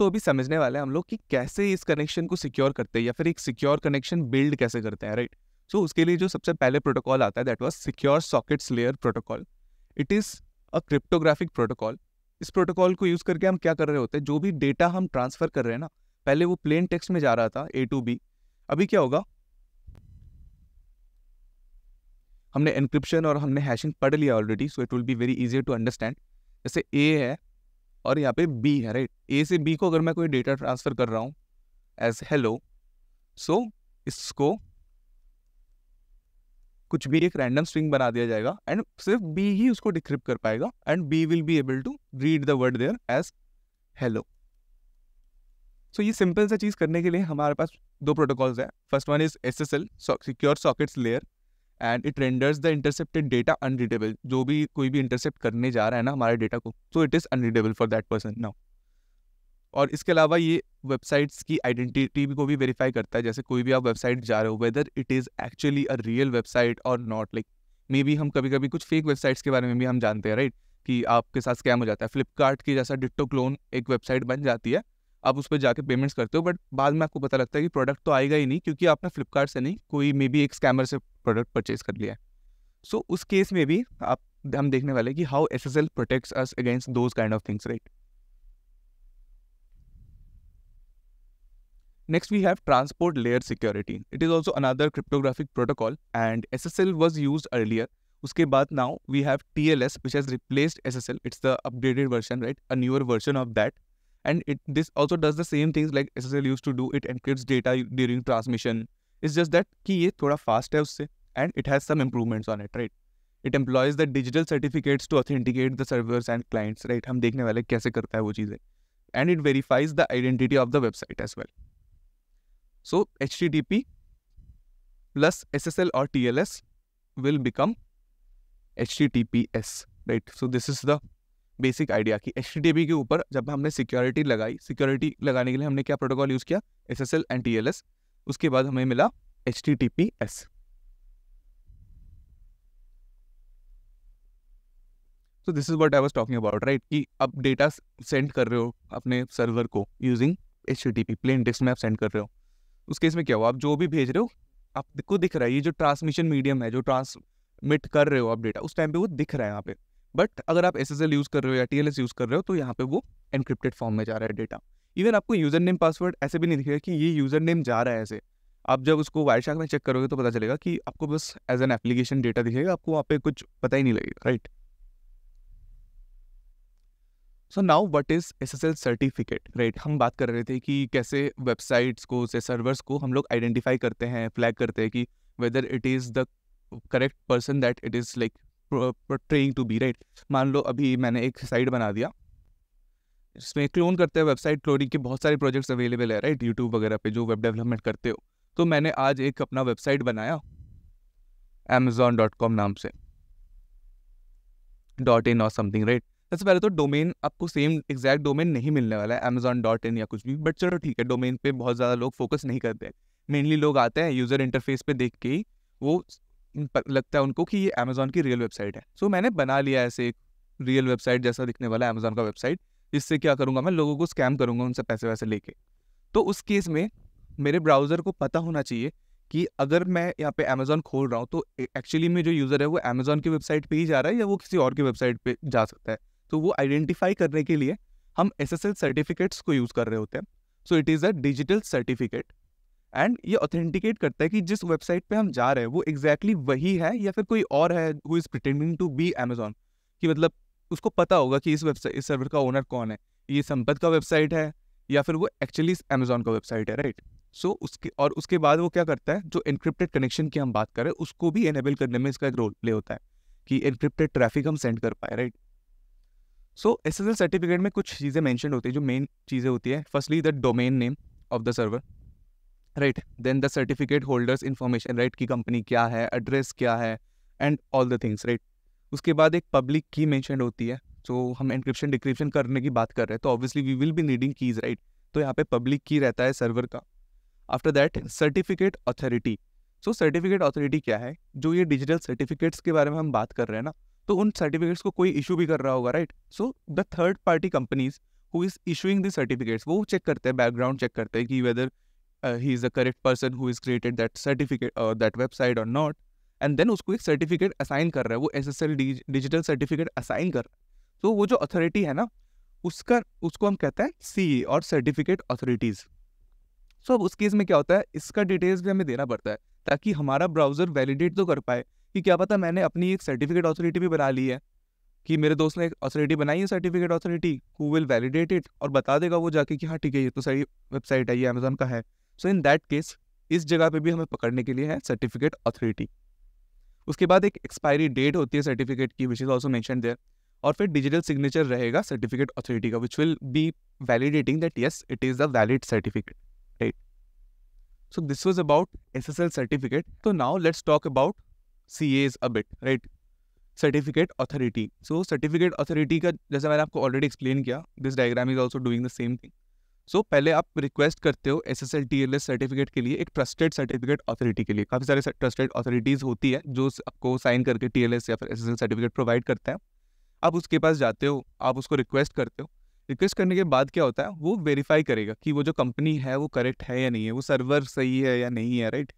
तो अभी समझने वाले हैं हम लोग कि कैसे इस कनेक्शन को सिक्योर करते हैं या फिर एक सिक्योर कनेक्शन बिल्ड कैसे करते हैं राइट सो so, उसके लिए जो सबसे पहले प्रोटोकॉल आता है that was secure sockets layer protocol it is a cryptographic protocol इस प्रोटोकॉल को यूज़ करके हम क्या कर रहे होते हैं जो भी डेटा हम ट्रांसफ़र कर रहे हैं ना पहले वो प्लेन टेक्स्ट में जा रहा था ए टू बी अभी क्या होगा हमने एनक्रिप्शन और हमने हैशिंग पढ़ लिया already so it will be very easy to understand जैसे ए है और यहाँ पे बी है राइट ए से बी को अगर मैं कोई डेटा ट्रांसफर कर रहा हूँ एज हेलो सो इसको कुछ भी एक रैंडम स्ट्रिंग बना दिया जाएगा एंड सिर्फ बी ही उसको डिक्रिप्ट कर पाएगा and B will be able to read the word there as hello so ये सिंपल सा चीज़ करने के लिए हमारे पास दो प्रोटोकॉल्स है first one is S S L secure sockets layer and it renders the intercepted data unreadable जो भी कोई भी इंटरसेप्ट करने जा रहा है ना हमारे डेटा को so it is unreadable for that person now और इसके अलावा ये वेबसाइट्स की आइडेंटिटी को भी वेरीफाई करता है जैसे कोई भी आप वेबसाइट जा रहे हो whether it is actually a real website और नॉट लाइक मे बी हम कभी कभी कुछ फेक वेबसाइट्स के बारे में भी हम जानते हैं राइट कि आपके साथ स्कैम हो जाता है फ्लिपकार्ट के जैसा डिट्टो क्लोन एक वेबसाइट बन जाती है आप उस पर जाके पेमेंट्स करते हो बट बाद में आपको पता लगता है कि प्रोडक्ट तो आएगा ही नहीं क्योंकि आपने फ्लिपकार्ट से नहीं कोई मे बी एक स्कैमर से प्रोडक्ट परचेज कर लिया है सो so, उस केस में भी आप हम देखने वाले कि how S S L protect us against those kind of things right next we have transport layer security it is also another cryptographic protocol and S S L was use earlier उसके बाद now we have T L S which has replaced S S L it's the upgraded version right a newer version of that and it this also does the same things like SSL used to do. It encrypts data during transmission. It's just that कि ये थोड़ा fast है उससे and it has some improvements on it, right? It employs the digital certificates to authenticate the servers and clients, right? हम देखने वाले कैसे करता है वो चीज़ें and it verifies the identity of the website as well. So HTTP plus SSL or TLS will become HTTPS, right? So this is the basic idea की H के ऊपर जब हमने सिक्योरिटी लगाई सिक्योरिटी लगाने के लिए हमने क्या प्रोटोकॉल यूज़ किया S S L and T L S उसके बाद हमें मिला H T T P S so this is what I was talking about right कि आप डेटा सेंड कर रहे हो अपने सर्वर को using H T T P plain disk में आप सेंड कर रहे हो उस केस में क्या हुआ आप जो भी भेज रहे हो आपको दिख रहा है ये जो ट्रांसमिशन मीडियम है जो ट्रांसमिट कर रहे हो आप डेटा उस टाइम पे वो दिख रहा है यहाँ पे बट अगर आप एस यूज़ कर रहे हो या टी यूज़ कर रहे हो तो यहाँ पे वो एनक्रिप्टेड फॉर्म में जा रहा है डेटा इवन आपको यूज़र नेम पासवर्ड ऐसे भी नहीं दिखेगा कि ये यूज़र नेम जा रहा है ऐसे आप जब उसको वायर में चेक करोगे तो पता चलेगा कि आपको बस एज एन एप्लीकेशन डेटा दिखेगा आपको वहाँ पे कुछ पता ही नहीं लगेगा right so now what is S S L certificate right हम बात कर रहे थे कि कैसे वेबसाइट्स को से सर्वर्स को हम लोग आइडेंटिफाई करते हैं फ्लैग करते हैं कि whether it is the correct person that it is like trying to be right मान लो अभी मैंने एक साइट बना दिया इसमें क्लोन करते हैं वेबसाइट क्लोनिंग के बहुत सारे प्रोजेक्ट्स अवेलेबल है राइट यूट्यूब वगैरह पे जो वेब डेवलपमेंट करते हो तो मैंने आज एक अपना वेबसाइट बनाया अमेजोन डॉट कॉम नाम से डॉट इन और समथिंग राइट सबसे पहले तो डोमेन आपको सेम एग्जैक्ट डोमेन नहीं मिलने वाला है अमेजोन डॉट इन या कुछ भी बट चलो ठीक है डोमेन पे बहुत ज़्यादा लोग फोकस नहीं करते मेनली लोग आते हैं यूज़र इंटरफेस पे देख के ही वो लगता है उनको कि ये अमेजोन की रियल वेबसाइट है सो so, मैंने बना लिया ऐसे एक रियल वेबसाइट जैसा दिखने वाला है अमेजोन का वेबसाइट जिससे क्या करूँगा मैं लोगों को स्कैम करूँगा उनसे पैसे वैसे लेके तो उस केस में मेरे ब्राउज़र को पता होना चाहिए कि अगर मैं यहाँ पे अमेजोन खोल रहा हूँ तो एक्चुअली में जो यूज़र है वो अमेजोन की वेबसाइट पर ही जा रहा है या वो किसी और की वेबसाइट पर जा सकता है तो वो आइडेंटिफाई करने के लिए हम एस सर्टिफिकेट्स को यूज़ कर रहे होते हैं so it is a digital certificate and ये ऑथेंटिकेट करता है कि जिस वेबसाइट पे हम जा रहे हैं वो एग्जैक्टली exactly वही है या फिर कोई और है who is pretending to be Amazon कि मतलब उसको पता होगा कि इस वेबसाइट इस सर्वर का ओनर कौन है ये संपत का वेबसाइट है या फिर वो एक्चुअली अमेजोन का वेबसाइट है राइट सो so, उसके और उसके बाद वो क्या करता है जो इनक्रिप्टेड कनेक्शन की हम बात करें उसको भी एनेबल करने में इसका एक रोल प्ले होता है कि इनक्रिप्टेड ट्रैफिक हम सेंड कर पाए राइट सो एस सर्टिफिकेट में कुछ चीज़ें मैंशन होती है जो मेन चीज़ें होती है firstly the domain name of the server right then the certificate holders information right की कंपनी क्या है एड्रेस क्या है and all the things right उसके बाद एक पब्लिक की मैंशन होती है so, तो हम इंक्रिप्शन डिक्रिप्शन करने की बात कर रहे हैं तो obviously we will be needing keys right तो यहाँ पे पब्लिक की रहता है सर्वर का after that certificate authority so certificate authority क्या है जो ये डिजिटल सर्टिफिकेट्स के बारे में हम बात कर रहे हैं ना तो उन सर्टिफिकेट्स को कोई इशू भी कर रहा होगा right so the third party companies who is issuing the certificates वो चेक करते हैं बैकग्राउंड चेक करते हैं कि whether uh, he is the correct person who is created that certificate or uh, that website or not and then उसको एक certificate assign कर रहा है वो S S L digital certificate assign कर रहा है तो वो जो अथॉरिटी है ना उसका उसको हम कहते हैं सी e और सर्टिफिकेट अथॉरिटीज़ सो अब उस केस में क्या होता है इसका डिटेल्स भी हमें देना पड़ता है ताकि हमारा ब्राउज़र वैलिडेट तो कर पाए कि क्या पता मैंने अपनी एक सर्टिफिकेट अथॉरिटी भी बना ली है कि मेरे दोस्त ने एक अथॉरिटी बनाई है certificate authority who will validate it और बता देगा वो जाके कि हाँ ठीक है ये तो सही वेबसाइट है ये अमेजोन का है सो इन दैट केस इस जगह पे भी हमें पकड़ने के लिए है सर्टिफिकेट अथॉरिटी उसके बाद एक एक्सपायरी डेट होती है सर्टिफिकेट की which is also mention there और फिर डिजिटल सिग्नेचर रहेगा सर्टिफिकेट अथॉरिटी का which will be validating that yes it is the valid certificate right so this was about S S L certificate तो now let's talk about C A अब right certificate authority so certificate authority का जैसे मैंने आपको already explain किया this diagram is also doing the same thing so so, पहले आप request करते हो S S L T L S certificate के लिए एक ट्रस्टेड सर्टिफिकेट अथॉरिटी के लिए काफ़ी सारे ट्रस्टेड अथॉरिटीज़ होती है जो आपको साइन करके टी एल एस या फिर S S L certificate provide करते हैं आप उसके पास जाते हो आप उसको रिक्वेस्ट करते हो रिक्वेस्ट करने के बाद क्या होता है वो वेरीफाई करेगा कि वो जो कंपनी है वो करेक्ट है या नहीं है वो सर्वर सही है या नहीं है राइट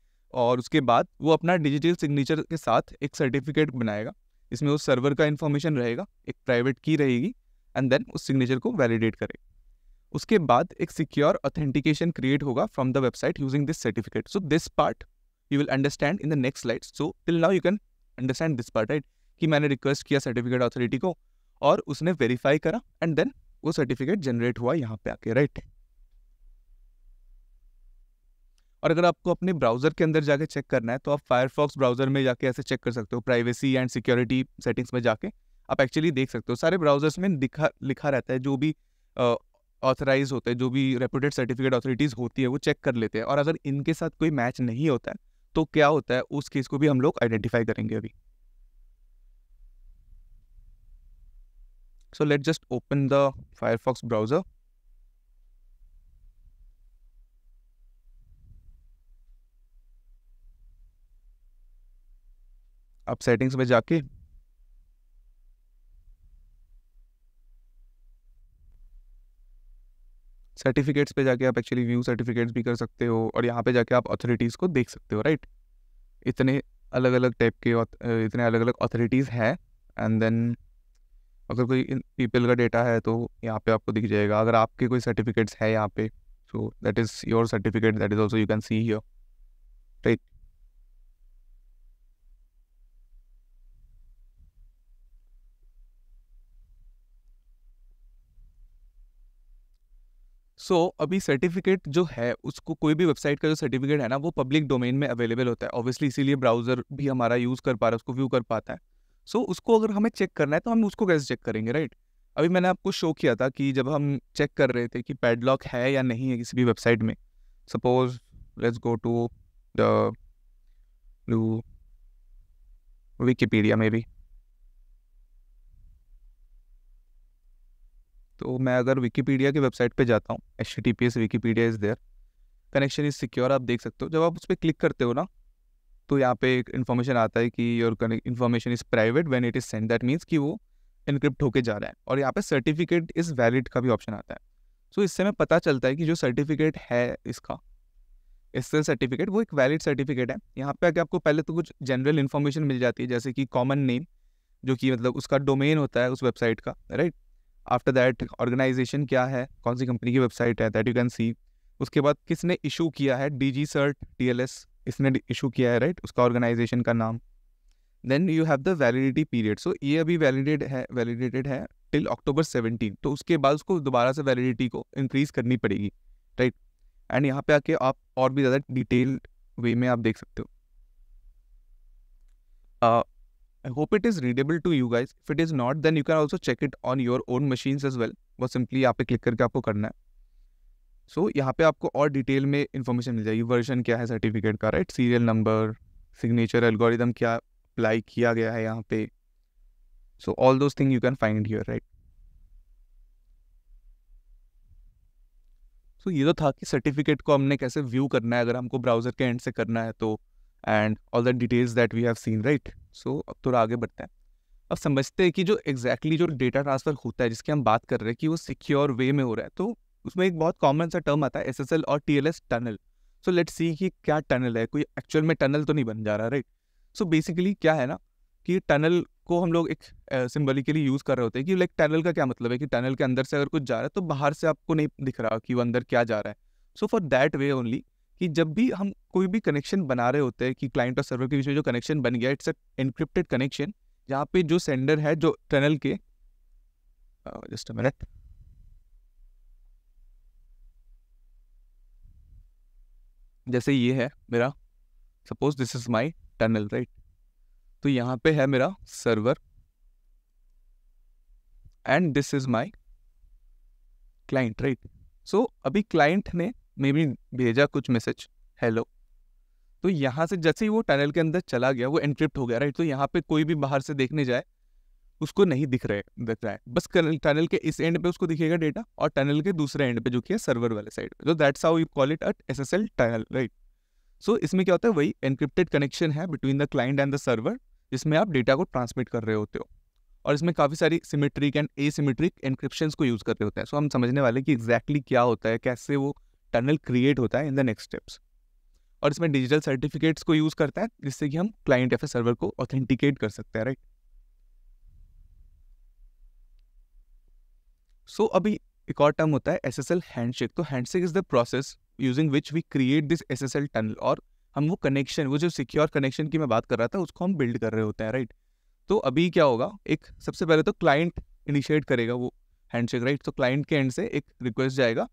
और उसके बाद वो अपना डिजिटल सिग्नेचर के साथ एक सर्टिफिकेट बनाएगा इसमें उस सर्वर का इन्फॉर्मेशन रहेगा एक प्राइवेट की रहेगी एंड देन उस सिग्नेचर को वैलिडेट करेगा उसके बाद एक सिक्योर ऑथेंटिकेशन क्रिएट होगा from the website using this certificate so this part you will understand in the next slide so till now you can understand this part right कि मैंने request किया certificate authority को और उसने verify करा and then वो certificate generate हुआ यहाँ पे आके राइट right? और अगर आपको अपने ब्राउजर के अंदर जाके चेक करना है तो आप फायरफॉक्स ब्राउजर में जाके ऐसे चेक कर सकते हो प्राइवेसी एंड सिक्योरिटी सेटिंग्स में जाके आप एक्चुअली देख सकते हो सारे ब्राउजर्स में दिखा लिखा रहता है जो भी ऑथराइज होते हैं जो भी रेप्यूटेड सर्टिफिकेट अथॉरिटीज़ होती है वो चेक कर लेते हैं और अगर इनके साथ कोई मैच नहीं होता है तो क्या होता है उस केस को भी हम लोग आइडेंटिफाई करेंगे अभी so let just open the Firefox browser आप सेटिंग्स में जाके सर्टिफिकेट्स पे जाके आप एक्चुअली व्यू सर्टिफिकेट्स भी कर सकते हो और यहाँ पे जाके आप अथॉरिटीज़ को देख सकते हो राइट इतने अलग अलग टाइप के इतने अलग अलग अथॉरिटीज़ हैं एंड देन अगर कोई पीपल का डेटा है तो यहाँ पे आपको दिख जाएगा अगर आपके कोई सर्टिफिकेट्स है यहाँ पे so that is your certificate that is also you can see your so so, अभी सर्टिफिकेट जो है उसको कोई भी वेबसाइट का जो सर्टिफिकेट है ना वो पब्लिक डोमेन में अवेलेबल होता है ऑब्वियसली इसीलिए ब्राउजर भी हमारा यूज़ कर पा रहा है उसको व्यू कर पाता है सो so, उसको अगर हमें चेक करना है तो हम उसको कैसे चेक करेंगे राइट अभी मैंने आपको शो किया था कि जब हम चेक कर रहे थे कि पैडलॉक है या नहीं है किसी भी वेबसाइट में suppose let's go to the Wikipedia में भी तो मैं अगर विकीपीडिया की वेबसाइट पे जाता हूँ H T P S Wikipedia is there connection is secure आप देख सकते हो जब आप उस पर क्लिक करते हो ना तो यहाँ पे एक इन्फॉर्मेशन आता है कि your information is private when it is send that means कि वो इनक्रिप्ट होके जा रहा है और यहाँ पे सर्टिफिकेट इज़ वैलिड का भी ऑप्शन आता है सो so, इससे हमें पता चलता है कि जो सर्टिफिकेट है इसका इससे सर्टिफिकेट वो एक वैलिड सर्टिफिकेट है यहाँ पे आके आपको पहले तो कुछ जनरल इन्फॉर्मेशन मिल जाती है जैसे कि कॉमन नेम जो कि मतलब उसका डोमेन होता है उस वेबसाइट का राइट आफ्टर दैट ऑर्गेनाइजेशन क्या है कौन सी कंपनी की वेबसाइट है दैट यू कैन सी उसके बाद किसने इशू किया है DigiCert T L S इसने इशू किया है राइट right? उसका ऑर्गेनाइजेशन का नाम then you have the validity period so ये अभी वैलिडेड है वैलिडेटेड है टिल अक्टूबर सेवनटीन तो उसके बाद उसको दोबारा से वैलिडिटी को इंक्रीज करनी पड़ेगी राइट एंड यहाँ पे आके आप और भी ज़्यादा डिटेल्ड वे में आप देख सकते हो uh, I hope it is readable to you guys if it is not then you can also check it on your own machines as well वो सिंपली यहाँ पे क्लिक करके आपको करना है सो so, यहाँ पे आपको और डिटेल में इन्फॉर्मेशन मिल जाएगी वर्जन क्या है सर्टिफिकेट का right serial number signature algorithm क्या अप्लाई किया गया है यहाँ पे so all those thing you can find your right सो ये तो था कि सर्टिफिकेट को हमने कैसे व्यू करना है अगर हमको ब्राउजर के एंड से करना है तो and all the details that we have seen right so so, अब थोड़ा आगे बढ़ते हैं अब समझते हैं कि जो एग्जैक्टली exactly जो डेटा ट्रांसफ़र होता है जिसकी हम बात कर रहे हैं कि वो सिक्योर वे में हो रहा है तो उसमें एक बहुत कॉमन सा टर्म आता है एस और T tunnel so let see कि क्या टनल है कोई एक्चुअल में टनल तो नहीं बन जा रहा राइट सो बेसिकली क्या है ना कि टनल को हम लोग एक सिम्बलिकली यूज़ कर रहे होते हैं कि लाइक टनल का क्या मतलब है कि टनल के अंदर से अगर कुछ जा रहा है तो बाहर से आपको नहीं दिख रहा कि वो अंदर क्या जा रहा है so for that way only कि जब भी हम कोई भी कनेक्शन बना रहे होते हैं कि क्लाइंट और सर्वर के बीच में जो कनेक्शन बन गया इट्स अ कनेक्शन जहाँ पे जो सेंडर है जो टनल के जस्ट अ मिनट जैसे ये है मेरा suppose this is my tunnel right तो यहाँ पे है मेरा server and this is my client right so अभी क्लाइंट ने मे बी भेजा कुछ मैसेज हेलो तो यहाँ से जैसे ही वो टनल के अंदर चला गया वो एनक्रिप्ट हो गया राइट तो यहाँ पे कोई भी बाहर से देखने जाए उसको नहीं दिख रहे दिख रहा है बस टनल के इस एंड पे उसको दिखेगा डेटा और टनल के दूसरे एंड पे जो कि है सर्वर वाले साइड पे तो that's how you call it at S S L tunnel right so इसमें क्या होता है वही एनक्रिप्टेड कनेक्शन है between the client and the server जिसमें आप डेटा को ट्रांसमिट कर रहे होते हो और इसमें काफ़ी सारी symmetric and asymmetric encryption को यूज़ कर रहे होते हैं सो so, हम समझने वाले कि एग्जैक्टली exactly क्या होता है कैसे वो टनल क्रिएट होता है इन द नेक्स्ट स्टेप्स और इसमें डिजिटल सर्टिफिकेट्स को यूज़ करता है जिससे कि हम क्लाइंट या सर्वर को ऑथेंटिकेट कर सकते हैं राइट सो अभी एक और टर्म होता है एस एस एल हैंडशेक तो handshake is the process using which we create this S S L tunnel और हम वो कनेक्शन वो जो सिक्योर कनेक्शन की मैं बात कर रहा था उसको हम बिल्ड कर रहे होते हैं राइट तो अभी क्या होगा एक सबसे पहले तो क्लाइंट इनिशिएट करेगा वो हैंडशेक राइट तो क्लाइंट के एंड से एक रिक्वेस्ट जाएगा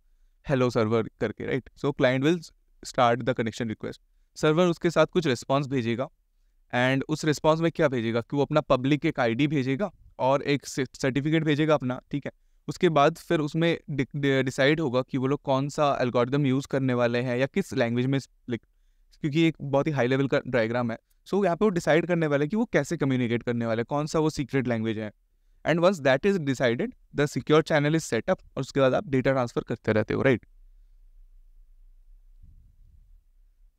हेलो सर्वर करके right so client will start the connection request server उसके साथ कुछ रिस्पॉन्स भेजेगा एंड उस रिस्पॉन्स में क्या भेजेगा कि वो अपना पब्लिक एक आई भेजेगा और एक सर्टिफिकेट भेजेगा अपना ठीक है उसके बाद फिर उसमें डिसाइड होगा कि वो लोग कौन सा एल्गोरिदम यूज़ करने वाले हैं या किस लैंग्वेज में लिख क्योंकि एक बहुत ही हाई लेवल का डायग्राम है सो so, यहाँ पे वो डिसाइड करने वाले कि वो कैसे कम्युनिकेट करने वाले कौन सा वो सीक्रेट लैंग्वेज है and once that is decided the secure channel is setup और उसके बाद आप डेटा ट्रांसफर करते रहते हो राइट right?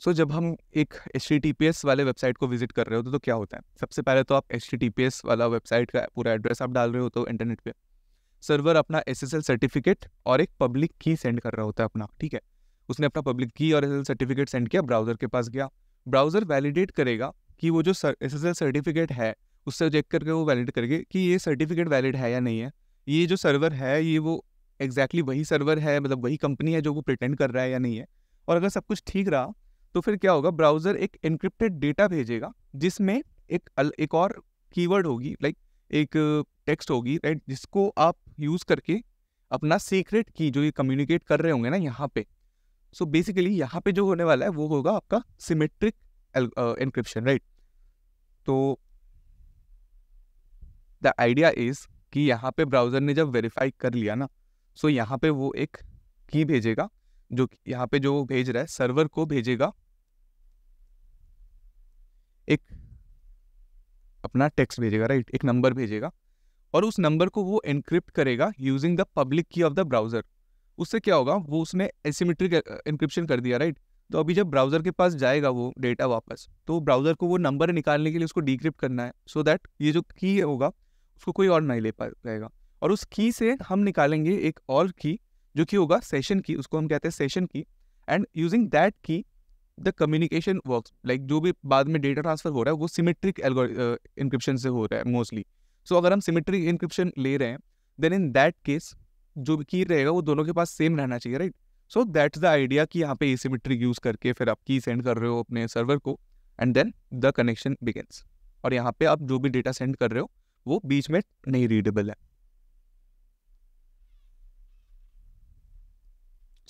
सो so, जब हम एक एच वाले वेबसाइट को विजिट कर रहे होते तो क्या होता है सबसे पहले तो आप एच वाला वेबसाइट का पूरा एड्रेस आप डाल रहे होते हो इंटरनेट पे सर्वर अपना एस सर्टिफिकेट और एक पब्लिक की सेंड कर रहा होता है अपना ठीक है उसने अपना पब्लिक की और एस सर्टिफिकेट सेंड किया ब्राउज़र के पास गया ब्राउज़र वैलिडेट करेगा कि वो जो एस सर्टिफिकेट है उससे चेक करके वो वैलिड करके कि ये सर्टिफिकेट वैलिड है या नहीं है ये जो सर्वर है ये वो एग्जैक्टली exactly वही सर्वर है मतलब वही कंपनी है जो वो प्रिटेंड कर रहा है या नहीं है और अगर सब कुछ ठीक रहा तो फिर क्या होगा ब्राउज़र एक इनक्रिप्टेड डेटा भेजेगा जिसमें एक एक और कीवर्ड होगी लाइक एक टेक्स्ट होगी राइट जिसको आप यूज़ करके अपना सीक्रेट की जो ये कम्युनिकेट कर रहे होंगे ना यहाँ पे सो बेसिकली यहाँ पे जो होने वाला है वो होगा आपका सिमेट्रिक एनक्रिप्शन राइट तो द आइडिया इज़ कि यहाँ पे ब्राउज़र ने जब वेरीफाई कर लिया ना सो so यहाँ पे वो एक की भेजेगा जो यहाँ पे जो वो भेज रहा है सर्वर को भेजेगा एक अपना टेक्स्ट भेजेगा राइट एक नंबर भेजेगा और उस नंबर को वो इनक्रिप्ट करेगा using the public key of the browser उससे क्या होगा वो उसने एसीमेट्रिक इंक्रिप्शन कर दिया राइट तो अभी जब ब्राउज़र के पास जाएगा वो डेटा वापस तो ब्राउज़र को वो नंबर निकालने के लिए उसको डिक्रिप्ट करना है सो so दैट ये जो की होगा उसको कोई और नहीं ले पाएगा और उस की से हम निकालेंगे एक और की जो कि होगा सेशन की उसको हम कहते हैं session key and using that key the communication work like जो भी बाद में डेटा ट्रांसफर हो रहा है वो सिमेट्रिक इंक्रिप्शन uh, से हो रहा है मोस्टली सो so, अगर हम सिमेट्रिक इंक्रिप्शन ले रहे हैं देन इन दैट केस जो भी की रहेगा वो दोनों के पास सेम रहना चाहिए right so that's the idea कि यहाँ पे सीमेट्रिक यूज़ करके फिर आप की सेंड कर रहे हो अपने सर्वर को and then the connection begins और यहाँ पे आप जो भी डेटा सेंड कर रहे हो वो बीच में नहीं रीडेबल है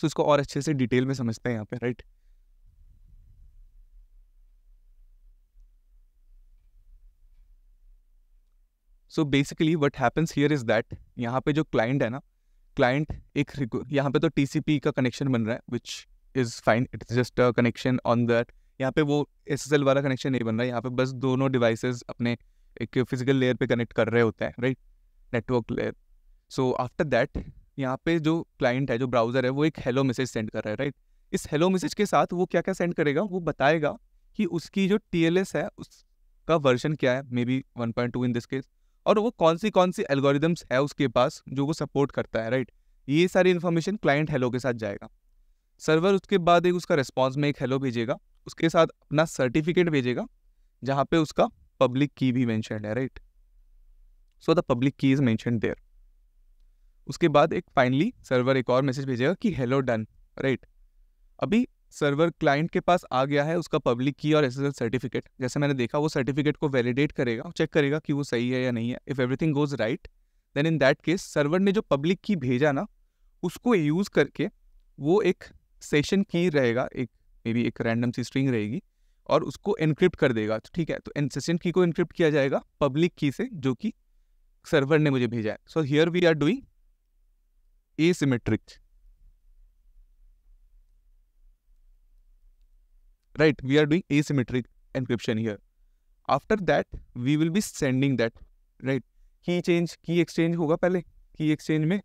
सो इसको और अच्छे से डिटेल में समझते हैं यहाँ पे right so basically what happens here is that यहाँ पे जो क्लाइंट है ना क्लाइंट एक यहाँ पे तो टीसीपी का कनेक्शन बन रहा है which is fine is just a connection on that यहाँ पे वो एस एस एल वाला कनेक्शन नहीं बन रहा है यहाँ पे बस दोनों डिवाइसेज अपने एक फिजिकल लेयर पे कनेक्ट कर रहे होते हैं right network layer so after that यहाँ पे जो क्लाइंट है जो ब्राउज़र है वो एक हेलो मैसेज सेंड कर रहा है राइट इस हेलो मैसेज के साथ वो क्या क्या सेंड करेगा वो बताएगा कि उसकी जो टी है उसका वर्जन क्या है maybe one point two in this case और वो कौन सी कौन सी एल्गोरिदम्स है उसके पास जो वो सपोर्ट करता है राइट ये सारी इन्फॉर्मेशन क्लाइंट हेलो के साथ जाएगा सर्वर उसके बाद एक उसका रिस्पॉन्स में एक हेलो भेजेगा उसके साथ अपना सर्टिफिकेट भेजेगा जहाँ पे उसका पब्लिक की भी मैंशनड है right so the public key is mention there उसके बाद एक फाइनली सर्वर एक और मैसेज भेजेगा कि हेलो डन राइट अभी सर्वर क्लाइंट के पास आ गया है उसका पब्लिक की और एस सर्टिफिकेट जैसे मैंने देखा वो सर्टिफिकेट को वैलिडेट करेगा चेक करेगा कि वो सही है या नहीं है if everything goes right then in that case server ने जो पब्लिक की भेजा ना उसको यूज़ करके वो एक सेशन की रहेगा एक मे बी एक रैंडम सी स्ट्रिंग रहेगी और उसको एनक्रिप्ट कर देगा तो ठीक है तो एनसेसेंट की को एनक्रिप्ट किया जाएगा पब्लिक की से जो कि सर्वर ने मुझे भेजा है so here we are doing right we are doing a asymmetric encryption here after that we will be sending that right key change key exchange होगा पहले की एक्सचेंज में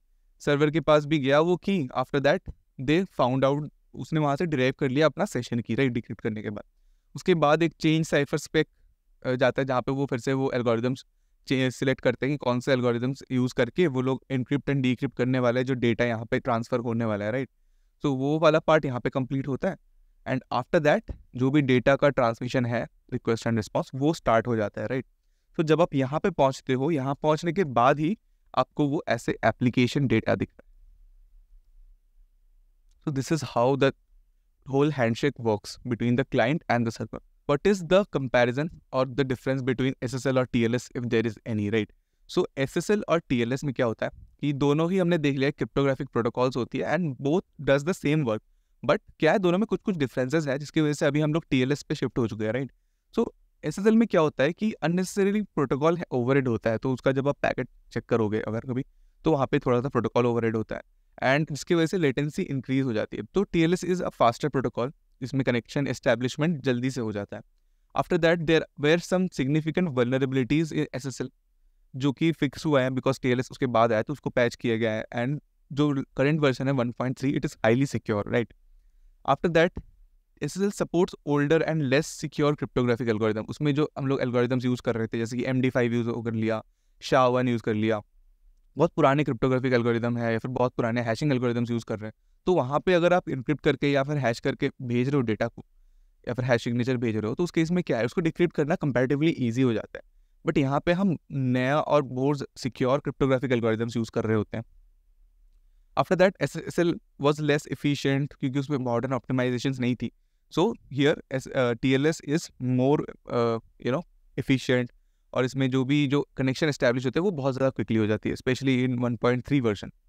सर्वर के पास भी गया वो की after that they found out उसने वहां से डिराइव कर लिया अपना सेशन की राइट डिक्रिप्ट करने के बाद उसके बाद एक चेंज साइफर स्पेक जाता है जहाँ पे वो फिर से वो एल्गोरिदम्स सिलेक्ट करते हैं कि कौन से एल्गोरिदम्स यूज़ करके वो लोग इनक्रिप्ट एंड डिक्रिप्ट करने वाले जो डेटा यहाँ पे ट्रांसफ़र होने वाला है राइट सो so, वो वाला पार्ट यहाँ पे कंप्लीट होता है एंड आफ्टर दैट जो भी डेटा का ट्रांसमिशन है रिक्वेस्ट एंड रिस्पॉन्स वो स्टार्ट हो जाता है राइट right? so, जब आप यहाँ पे पहुँचते हो यहाँ पहुँचने के बाद ही आपको वो ऐसे एप्लीकेशन डेटा दिखता है so this is how the whole handshake works between the client and the server. What is the comparison or the difference between SSL or TLS if there is any, right? So S S L और T L S में क्या होता है कि दोनों ही हमने देख लिया क्रिप्टोग्राफिक प्रोटोकॉल्स होती है and both does the same work but क्या है दोनों में कुछ कुछ डिफरेंसेस है जिसकी वजह से अभी हम लोग टी एल एस पे शिफ्ट हो चुके हैं right so S S L में क्या होता है कि अननेसेसरी प्रोटोकॉल ओवरहेड होता है तो उसका जब आप पैकेट चेक करोगे अगर कभी तो वहाँ पे थोड़ा सा प्रोटोकॉल ओवरहेड होता है एंड जिसकी वजह से लेटेंसी इंक्रीज हो जाती है तो T L S is a faster protocol इसमें कनेक्शन एस्टेब्लिशमेंट जल्दी से हो जाता है after that there were some significant vulnerabilities S S L जो कि फिक्स हुआ है बिकॉज टी एल एस उसके बाद आया तो उसको पैच किया गया है एंड जो करंट वर्जन है one point three it is highly secure right after that S S L supports older and less secure cryptographic algorithm उसमें जो हम लोग एल्गोरिदम्स यूज़ कर रहे थे जैसे कि एम डी फाइव यूज़ कर लिया शाह वन यूज़ कर लिया बहुत पुराने क्रिप्टोग्राफिक एल्गोरिदम है या फिर बहुत पुराने हैशिंग एल्गोरिदम्स यूज़ कर रहे हैं तो वहाँ पे अगर आप इनक्रिप्ट करके या फिर हैश करके भेज रहे हो डेटा को या फिर हैश सिग्नेचर भेज रहे हो तो उस केस में क्या है उसको डिक्रिप्ट करना कंपेरेटिवली ईजी हो जाता है बट यहाँ पे हम नया और बोर्ड सिक्योर क्रिप्टोग्राफिक एल्गोरिदम्स यूज़ कर रहे होते हैं after that S S L was less efficient क्योंकि उसमें मॉडर्न ऑप्टिमाइजेशन नहीं थी so here S T L S is more you know efficient और इसमें जो भी जो कनेक्शन इस्टेब्लिश होते हैं वो बहुत ज़्यादा क्विकली हो जाती है स्पेशली इन थ्री वर्जन